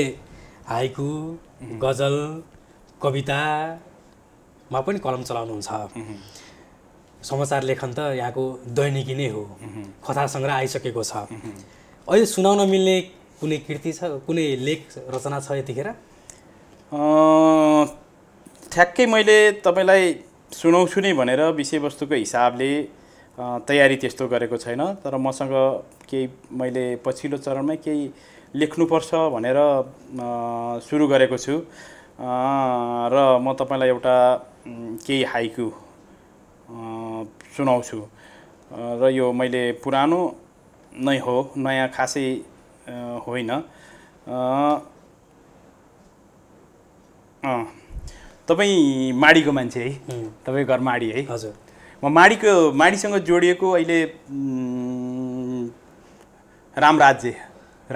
हाइकु गजल कविता मा पनि कलम चलाउनुहुन्छ समाचार लेखन त यहाँको दैनिकी नै हो कथा सङ्ग्रह आइसकेको छ अहिले सुनाउन मिल्ने कुनै कृति छ कुनै लेख रचना छ यतिखेर ठ्याक्कै मैले तपाईँलाई सुनाउँछु नै भनेर विषयवस्तुको हिसाबले तयारी त्यस्तो गरेको छैन तर मसँग केही मैले पछिल्लो चरणमै केही लेख्नुपर्छ भनेर सुरु गरेको छु र म तपाईँलाई एउटा केही हाइकु सुनाउँछु र यो मैले पुरानो नै हो नयाँ खासै होइन तपाईँ माडीको मान्छे है तपाईँ घर माडी है हजुर म माडीको माडीसँग जोडिएको अहिले राम राज्य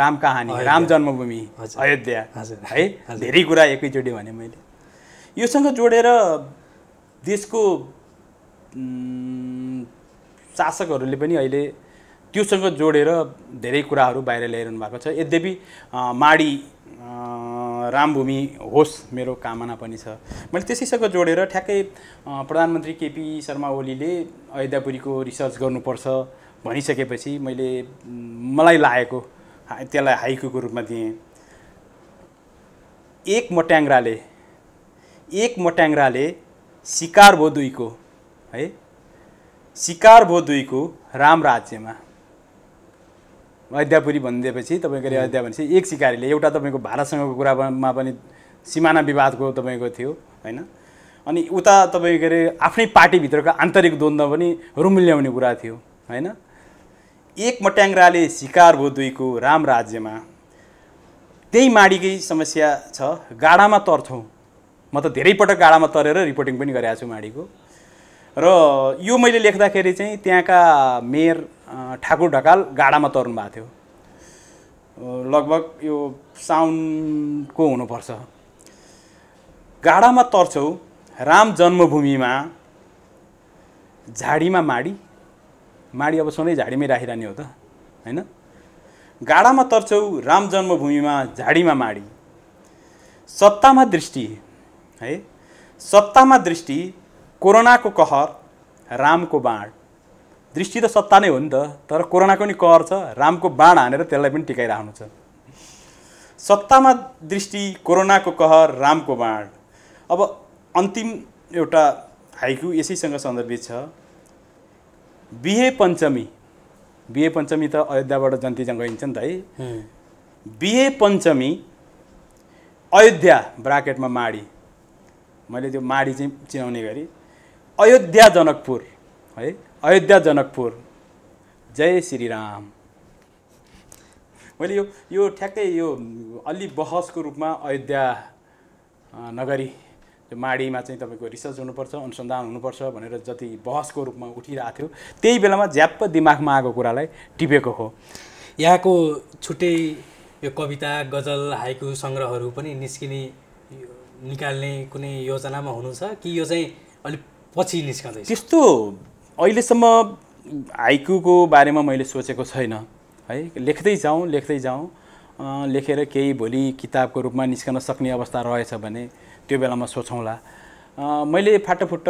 राम कहानी राम जन्मभूमि अयोध्या है धेरै कुरा एकैचोटि भने मैले योसँग जोडेर देशको शासकहरूले पनि अहिले त्योसँग जोडेर धेरै कुराहरू बाहिर ल्याइरहनु भएको छ यद्यपि माडी रामभूमि होस् मेरो कामना पनि छ मैले त्यसैसँग जोडेर ठ्याक्कै प्रधानमन्त्री केपी शर्मा ओलीले अयोध्यापुरीको रिसर्च गर्नुपर्छ भनिसकेपछि मैले मलाई लागेको त्यसलाई हाइकुको रूपमा दिएँ एक मट्याङ्राले एक मट्याङ्राले सिकार भयो दुईको है सिकार भयो दुईको राम राज्यमा अयोध्यापुरी भनिदिएपछि तपाईँको अयोध्या भनेपछि एक सिकारीले एउटा तपाईँको भारतसँगको कुरामा पनि सिमाना विवादको तपाईँको थियो होइन अनि उता तपाईँ के अरे आफ्नै पार्टीभित्रको आन्तरिक द्वन्द्व पनि ल्याउने कुरा थियो होइन एक मट्याङ्राले सिकार भयो दुईको राम राज्यमा त्यही माडीकै समस्या छ गाडामा तर्छौँ म त धेरै पटक गाडामा तरेर रिपोर्टिङ पनि गरेको छु माडीको र यो मैले लेख्दाखेरि चाहिँ त्यहाँका मेयर ठाकुर ढकाल गाडामा तर्नु भएको थियो लगभग यो साउन्डको हुनुपर्छ गाडामा तर्छौ राम जन्मभूमिमा झाडीमा माडी माडी अब सधैँ झाडीमै राखिरहने हो त होइन गाडामा तर्छौ राम जन्मभूमिमा झाडीमा माडी सत्तामा दृष्टि है सत्तामा दृष्टि कोरोनाको कहर रामको बाँड दृष्टि त सत्ता नै हो नि त तर कोरोनाको नि कहर छ रामको बाँड हानेर त्यसलाई पनि टिकाइरहनु छ सत्तामा दृष्टि कोरोनाको कहर रामको बाँड अब अन्तिम एउटा हाइकु यसैसँग सन्दर्भित छ बिहे पञ्चमी बिहे पञ्चमी त अयोध्याबाट जन्तीजङ गइन्छ नि त है बिहे पञ्चमी अयोध्या ब्राकेटमा माडी मैले त्यो माडी चाहिँ चिनाउने गरी अयोध्या जनकपुर है अयोध्या जनकपुर जय श्री राम मैले यो यो ठ्याक्कै यो अलि बहसको रूपमा अयोध्या नगरी त्यो माडीमा चाहिँ तपाईँको रिसर्च हुनुपर्छ अनुसन्धान हुनुपर्छ भनेर जति बहसको रूपमा उठिरहेको थियो त्यही बेलामा झ्याप्प दिमागमा आएको कुरालाई टिपेको हो यहाँको छुट्टै यो कविता गजल हाइकु सङ्ग्रहहरू पनि निस्किने निकाल्ने कुनै योजनामा हुनुहुन्छ कि यो चाहिँ अलिक पछि निस्कँदैछ त्यस्तो अहिलेसम्म हाइकुको बारेमा मैले सोचेको छैन है लेख्दै जाउँ लेख्दै जाउँ लेखेर केही भोलि किताबको रूपमा निस्कन सक्ने अवस्था रहेछ भने त्यो बेलामा सोचौँला मैले फाटाफुट्ट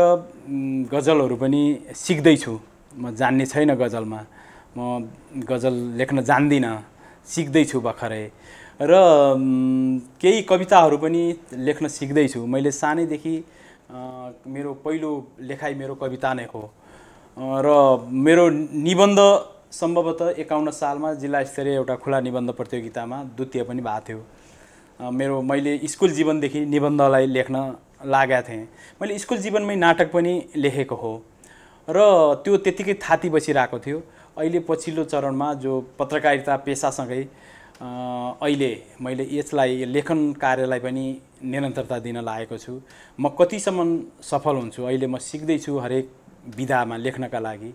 गजलहरू पनि सिक्दैछु म जान्ने छैन गजलमा म गजल लेख्न जान्दिनँ सिक्दैछु भर्खरै र केही कविताहरू पनि लेख्न सिक्दैछु मैले सानैदेखि मेरो पहिलो लेखाइ मेरो कविता नै हो र मेरो निबन्ध सम्भवतः एकाउन्न सालमा जिल्ला स्तरीय एउटा खुला निबन्ध प्रतियोगितामा द्वितीय पनि भएको थियो मेरो मैले स्कुल जीवनदेखि निबन्धलाई लेख्न लागेको थिएँ मैले स्कुल जीवनमै नाटक पनि लेखेको हो र त्यो त्यत्तिकै थाती बसिरहेको थियो अहिले पछिल्लो चरणमा जो पत्रकारिता पेसासँगै अहिले मैले यसलाई लेखन कार्यलाई पनि निरन्तरता दिन लागेको छु म कतिसम्म सफल हुन्छु अहिले म सिक्दैछु हरेक विधामा लेख्नका लागि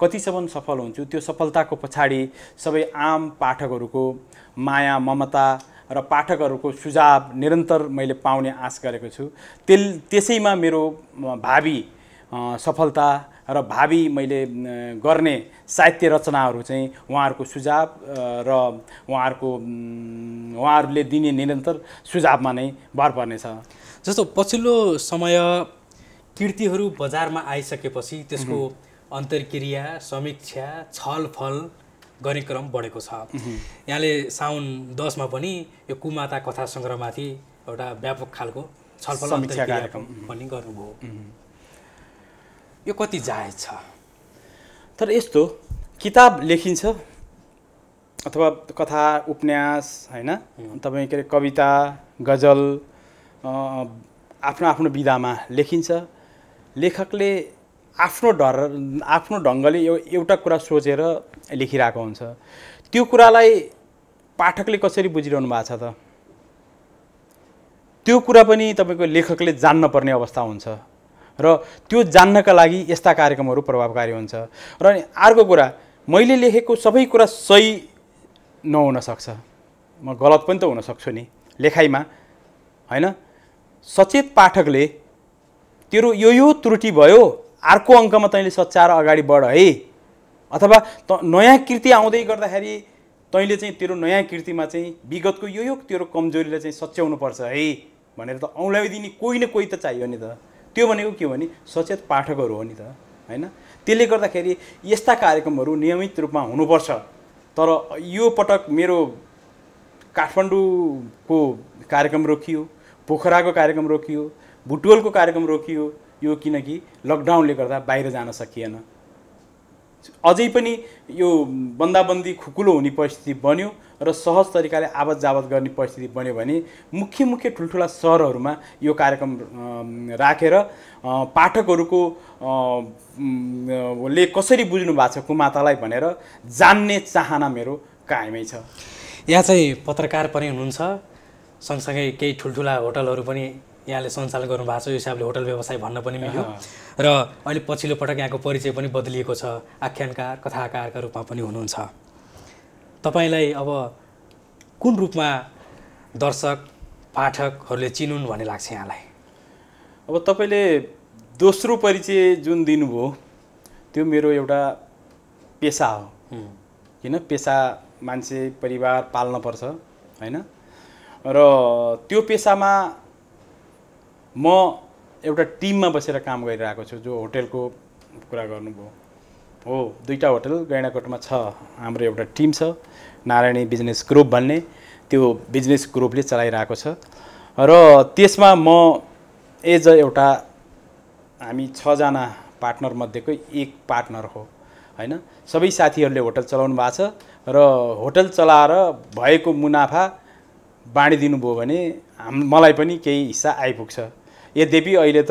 कतिसम्म सफल हुन्छु त्यो सफलताको पछाडि सबै आम पाठकहरूको माया ममता र पाठकहरूको सुझाव निरन्तर मैले पाउने आश गरेको छु त्यसैमा मेरो भावी सफलता र भावी मैले गर्ने साहित्य रचनाहरू चाहिँ उहाँहरूको सुझाव र उहाँहरूको उहाँहरूले दिने निरन्तर सुझावमा नै भर पर्नेछ जस्तो पछिल्लो समय कृतिहरू बजारमा आइसकेपछि त्यसको अन्तर्क्रिया समीक्षा छलफल गर्ने क्रम बढेको छ यहाँले साउन दसमा पनि यो कुमाता कथा सङ्ग्रहमाथि एउटा व्यापक खालको छलफल कार्यक्रम पनि गर्नुभयो यो कति जायज छ तर यस्तो किताब लेखिन्छ अथवा कथा उपन्यास होइन तपाईँ के अरे कविता गजल आफ्नो आफ्नो विधामा लेखिन्छ लेखकले आफ्नो ढर आफ्नो ढङ्गले यो एउटा कुरा सोचेर लेखिरहेको हुन्छ त्यो कुरालाई पाठकले कसरी बुझिरहनु भएको छ त त्यो कुरा पनि तपाईँको लेखकले जान्नपर्ने अवस्था हुन्छ र त्यो जान्नका लागि यस्ता कार्यक्रमहरू प्रभावकारी हुन्छ र अर्को कुरा मैले लेखेको सबै कुरा सही नहुनसक्छ म गलत पनि त हुनसक्छु नि लेखाइमा होइन सचेत पाठकले तेरो यो यो त्रुटि भयो अर्को अङ्कमा तैँले सच्याएर अगाडि बढ है अथवा त नयाँ कृति आउँदै गर्दाखेरि तैँले चाहिँ तेरो नयाँ कृतिमा चाहिँ विगतको यो यो तेरो कमजोरीलाई चाहिँ सच्याउनुपर्छ है भनेर त औँलाइदिने कोही न कोही त चाहियो नि त त्यो भनेको के भने सचेत पाठकहरू हो नि त होइन त्यसले गर्दाखेरि यस्ता कार्यक्रमहरू नियमित रूपमा हुनुपर्छ तर यो पटक मेरो काठमाडौँको कार्यक्रम रोकियो पोखराको कार्यक्रम रोकियो भुटवलको कार्यक्रम रोकियो यो किनकि लकडाउनले गर्दा बाहिर जान सकिएन अझै पनि यो बन्दाबन्दी खुकुलो हुने परिस्थिति बन्यो र सहज तरिकाले आवत जावत गर्ने परिस्थिति बन्यो भने मुख्य मुख्य ठुल्ठुला सहरहरूमा यो कार्यक्रम राखेर रा, पाठकहरूको ले कसरी बुझ्नु भएको छ कुमातालाई भनेर जान्ने चाहना मेरो कायमै छ यहाँ चाहिँ पत्रकार पनि हुनुहुन्छ सँगसँगै केही ठुल्ठुला होटलहरू पनि यहाँले सञ्चालन गर्नुभएको छ यो हिसाबले होटल व्यवसाय भन्न पनि मिल्यो र अहिले पछिल्लो पटक यहाँको परिचय पनि बदलिएको छ आख्यानकार कथाकारका रूपमा पनि हुनुहुन्छ तपाईँलाई अब कुन रूपमा दर्शक पाठकहरूले चिनुन् भन्ने लाग्छ यहाँलाई अब तपाईँले दोस्रो परिचय जुन दिनुभयो त्यो मेरो एउटा पेसा हो किन पेसा मान्छे परिवार पाल्नपर्छ होइन र त्यो पेसामा म एउटा टिममा बसेर काम गरिरहेको छु जो होटेलको कुरा गर्नुभयो हो दुईवटा होटल गैँडाकोटमा छ हाम्रो एउटा टिम छ नारायणी बिजनेस ग्रुप भन्ने त्यो बिजनेस ग्रुपले चलाइरहेको छ र त्यसमा म एज अ एउटा हामी छजना पार्टनरमध्येको एक पार्टनर हो होइन सबै साथीहरूले होटल चलाउनु भएको छ र होटल चलाएर भएको मुनाफा बाँडिदिनु भयो भने हाम मलाई पनि केही हिस्सा आइपुग्छ यद्यपि अहिले त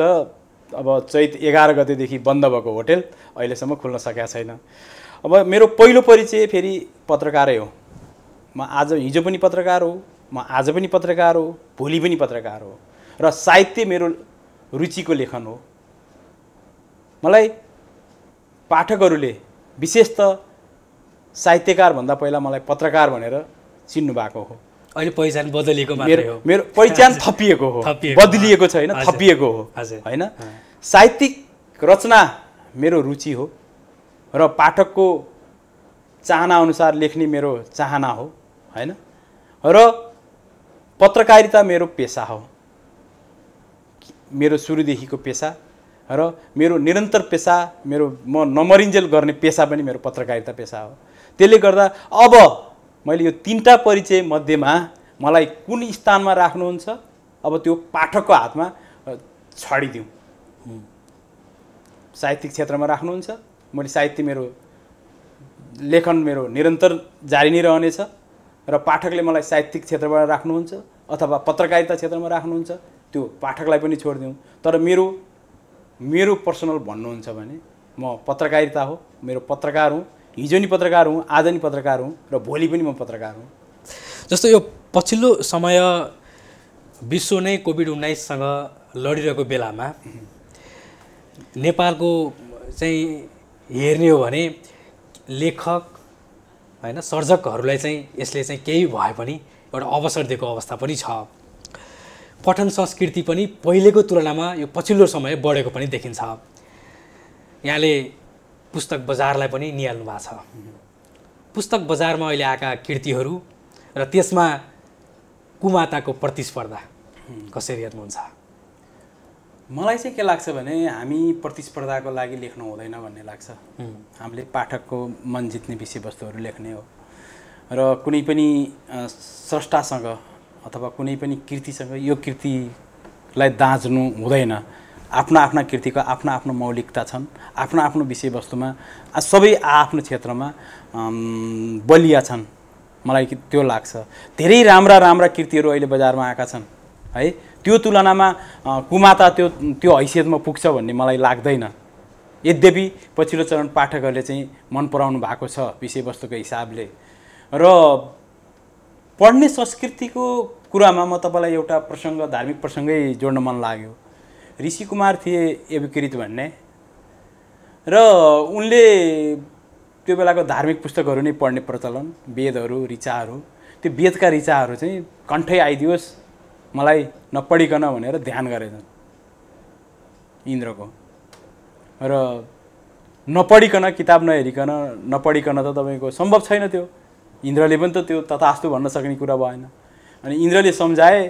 अब चैत एघार गतेदेखि बन्द भएको होटेल अहिलेसम्म खुल्न सकेका छैन अब मेरो पहिलो परिचय फेरि पत्रकारै हो म आज हिजो पनि पत्रकार हो म आज पनि पत्रकार हो भोलि पनि पत्रकार हो र साहित्य मेरो रुचिको लेखन हो मलाई पाठकहरूले विशेष त साहित्यकारभन्दा पहिला मलाई पत्रकार भनेर चिन्नु भएको हो अहिले पहिचान बदलिएको मेरो मेरो पहिचान थपिएको हो बदलिएको छ होइन थपिएको हो होइन साहित्यिक रचना मेरो रुचि हो र पाठकको चाहना अनुसार लेख्ने मेरो चाहना हो होइन र पत्रकारिता मेरो पेसा हो मेरो सुरुदेखिको पेसा र मेरो निरन्तर पेसा मेरो म नमरिन्जेल गर्ने पेसा पनि मेरो पत्रकारिता पेसा हो त्यसले गर्दा अब मैले यो तिनवटा परिचय मध्येमा मलाई कुन स्थानमा राख्नुहुन्छ अब त्यो पाठकको हातमा छाडिदिउँ साहित्यिक क्षेत्रमा राख्नुहुन्छ मैले साहित्य मेरो लेखन मेरो निरन्तर जारी नै रहनेछ र पाठकले मलाई साहित्यिक क्षेत्रबाट राख्नुहुन्छ अथवा पत्रकारिता क्षेत्रमा राख्नुहुन्छ त्यो पाठकलाई पनि छोडिदिउँ तर मेरो मेरो पर्सनल भन्नुहुन्छ भने म पत्रकारिता हो मेरो पत्रकार हुँ हिजो नि पत्रकार हुँ आज नि पत्रकार हुँ र भोलि पनि म पत्रकार हुँ जस्तो यो पछिल्लो समय विश्व नै कोभिड उन्नाइससँग लडिरहेको बेलामा नेपालको चाहिँ हेर्ने हो भने लेखक होइन सर्जकहरूलाई चाहिँ यसले चाहिँ केही भए पनि एउटा अवसर दिएको अवस्था पनि छ पठन संस्कृति पनि पहिलेको तुलनामा यो पछिल्लो समय बढेको पनि देखिन्छ यहाँले पुस्तक बजारलाई पनि निहाल्नु भएको छ पुस्तक बजारमा अहिले आएका कृतिहरू र त्यसमा कुमाताको प्रतिस्पर्धा कसरी हेर्नुहुन्छ मलाई चाहिँ के लाग्छ भने हामी प्रतिस्पर्धाको लागि लेख्नु हुँदैन भन्ने लाग्छ हामीले पाठकको मन जित्ने विषयवस्तुहरू लेख्ने हो र कुनै पनि स्रष्टासँग अथवा कुनै पनि कृतिसँग यो कृतिलाई दाँच्नु हुँदैन आफ्ना आफ्ना कृतिको आफ्नो आफ्नो मौलिकता छन् आफ्नो आफ्नो विषयवस्तुमा सबै आफ्नो क्षेत्रमा बलिया छन् मलाई त्यो लाग्छ धेरै राम्रा राम्रा कृतिहरू अहिले बजारमा आएका छन् है त्यो तुलनामा कुमाता त्यो त्यो हैसियतमा पुग्छ भन्ने मलाई लाग्दैन यद्यपि पछिल्लो चरण पाठकहरूले चाहिँ मन पराउनु भएको छ विषयवस्तुको हिसाबले र पढ्ने संस्कृतिको कुरामा म तपाईँलाई एउटा प्रसङ्ग धार्मिक प्रसङ्गै जोड्न मन लाग्यो ऋषि कुमार थिए एविकृत भन्ने र उनले त्यो बेलाको धार्मिक पुस्तकहरू नै पढ्ने प्रचलन वेदहरू ऋचाहरू त्यो वेदका ऋचाहरू चाहिँ कण्ठै आइदियोस् मलाई नपढिकन भनेर ध्यान गरेछन् इन्द्रको र नपढिकन किताब नहेरिकन नपढिकन त तपाईँको सम्भव छैन त्यो इन्द्रले पनि त त्यो तथास्तु भन्न सक्ने कुरा भएन अनि इन्द्रले सम्झाए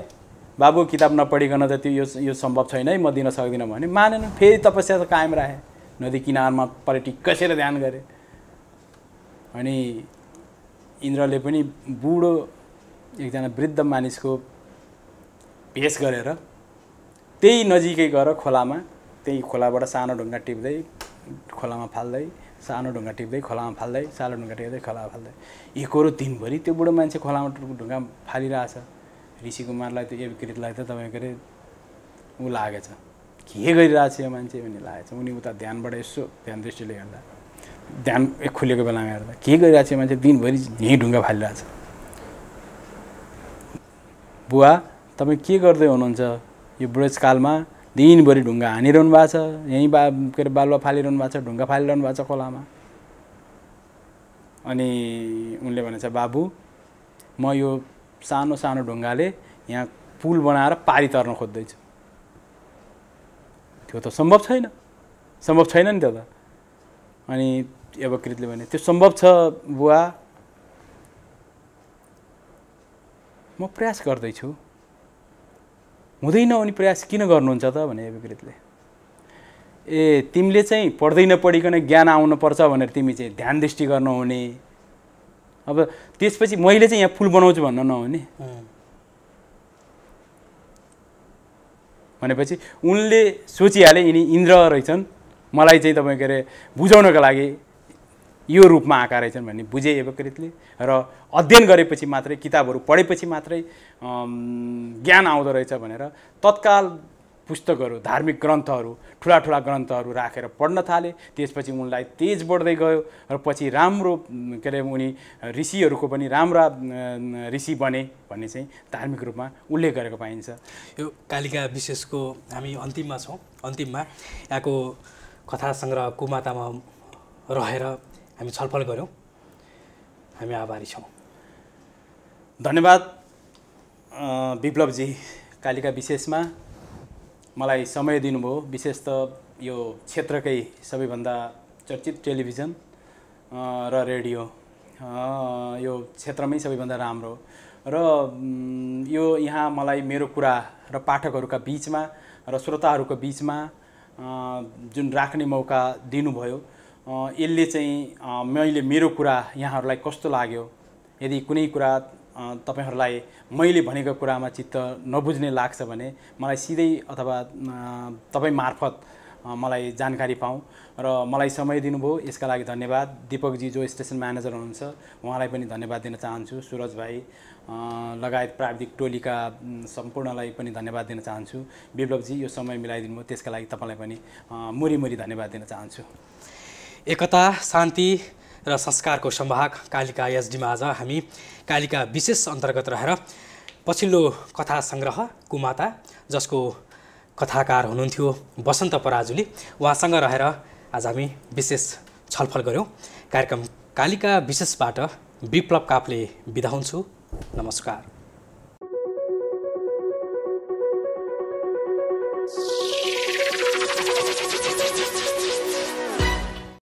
बाबु किताब नपढिकन त त्यो यो सम्भव छैन है म दिन सक्दिनँ भने मानेन फेरि तपस्या त कायम राखेँ नदी किनारमा पर्यटक कसेर ध्यान गरेँ अनि इन्द्रले पनि बुढो एकजना वृद्ध मानिसको भेष गरेर त्यही नजिकै गएर खोलामा त्यही खोलाबाट सानो ढुङ्गा टिप्दै खोलामा फाल्दै सानो ढुङ्गा टिप्दै खोलामा फाल्दै सानो ढुङ्गा टिप्दै खोलामा फाल्दै एकरो दिनभरि त्यो बुढो मान्छे खोलामा ढुङ्गा फालिरहेछ ऋषि कुमारलाई त एवकृतलाई त तपाईँको अरे ऊ लागेछ के गरिरहेको छ यो मान्छे भन्ने लागेछ उनी उता ध्यानबाट यसो ध्यान दृष्टिले हेर्दा ध्यान एक खुलेको बेलामा हेर्दा के गरिरहेको छ यो मान्छे दिनभरि यहीँ ढुङ्गा फालिरहेछ बुवा तपाईँ के गर्दै हुनुहुन्छ यो बुढेसकालमा दिनभरि ढुङ्गा हानिरहनु भएको छ यहीँ बा के अरे बालुवा फालिरहनु भएको छ ढुङ्गा फालिरहनु भएको छ खोलामा अनि उनले भनेछ बाबु म यो सानो सानो ढुङ्गाले यहाँ पुल बनाएर पारी तर्न खोज्दैछ त्यो त सम्भव छैन सम्भव छैन नि त्यो त अनि एवकृतले भने त्यो सम्भव छ बुवा म प्रयास गर्दैछु हुँदैन अनि प्रयास किन गर्नुहुन्छ त भने एवकृतले ए तिमीले चाहिँ पढ्दै नपढिकन ज्ञान आउनुपर्छ भनेर तिमी चाहिँ ध्यान दृष्टि गर्नुहुने अब त्यसपछि मैले चाहिँ यहाँ फुल बनाउँछु भन्न नहुने भनेपछि उनले सोचिहाले यिनी इन्द्र रहेछन् मलाई चाहिँ तपाईँ के अरे बुझाउनको लागि यो रूपमा आएका रहेछन् भन्ने बुझे एवकृतले र अध्ययन गरेपछि मात्रै किताबहरू पढेपछि मात्रै ज्ञान आउँदो रहेछ भनेर तत्काल पुस्तकहरू धार्मिक ग्रन्थहरू ठुला ठुला ग्रन्थहरू राखेर पढ्न थाले त्यसपछि उनलाई तेज बढ्दै गयो र पछि राम्रो के अरे उनी ऋषिहरूको पनि राम्रा ऋषि बने भन्ने चाहिँ धार्मिक रूपमा उल्लेख गरेको पाइन्छ यो कालिका विशेषको हामी अन्तिममा छौँ अन्तिममा यहाँको कथा सङ्ग्रह कुमातामा रहेर हामी छलफल गऱ्यौँ हामी आभारी छौँ धन्यवाद विप्लवजी कालिका विशेषमा मलाई समय दिनुभयो विशेष त यो क्षेत्रकै सबैभन्दा चर्चित टेलिभिजन र रेडियो यो क्षेत्रमै सबैभन्दा राम्रो र यो यहाँ मलाई मेरो कुरा र पाठकहरूका बिचमा र श्रोताहरूको बिचमा जुन राख्ने मौका दिनुभयो यसले चाहिँ मैले मेरो कुरा यहाँहरूलाई कस्तो लाग्यो यदि कुनै कुरा तपाईँहरूलाई मैले भनेको कुरामा चित्त नबुझ्ने लाग्छ भने मलाई सिधै अथवा तपाईँ मार्फत मलाई जानकारी पाऊँ र मलाई समय दिनुभयो यसका लागि धन्यवाद दिपकजी जो स्टेसन म्यानेजर हुनुहुन्छ उहाँलाई पनि धन्यवाद दिन चाहन्छु सुरज भाइ लगायत प्राविधिक टोलीका सम्पूर्णलाई पनि धन्यवाद दिन चाहन्छु विप्लवजी यो समय मिलाइदिनु भयो त्यसका लागि तपाईँलाई पनि मुरीमुरी धन्यवाद दिन चाहन्छु एकता शान्ति र संस्कारको सम्भाग कालिका एसडीमा आज हामी कालिका विशेष अन्तर्गत रहेर पछिल्लो कथा सङ्ग्रह कुमाता जसको कथाकार हुनुहुन्थ्यो वसन्त पराजुली उहाँसँग रहेर आज हामी विशेष छलफल गऱ्यौँ कार्यक्रम कालिका विशेषबाट विप्लव कापले बिदा हुन्छु नमस्कार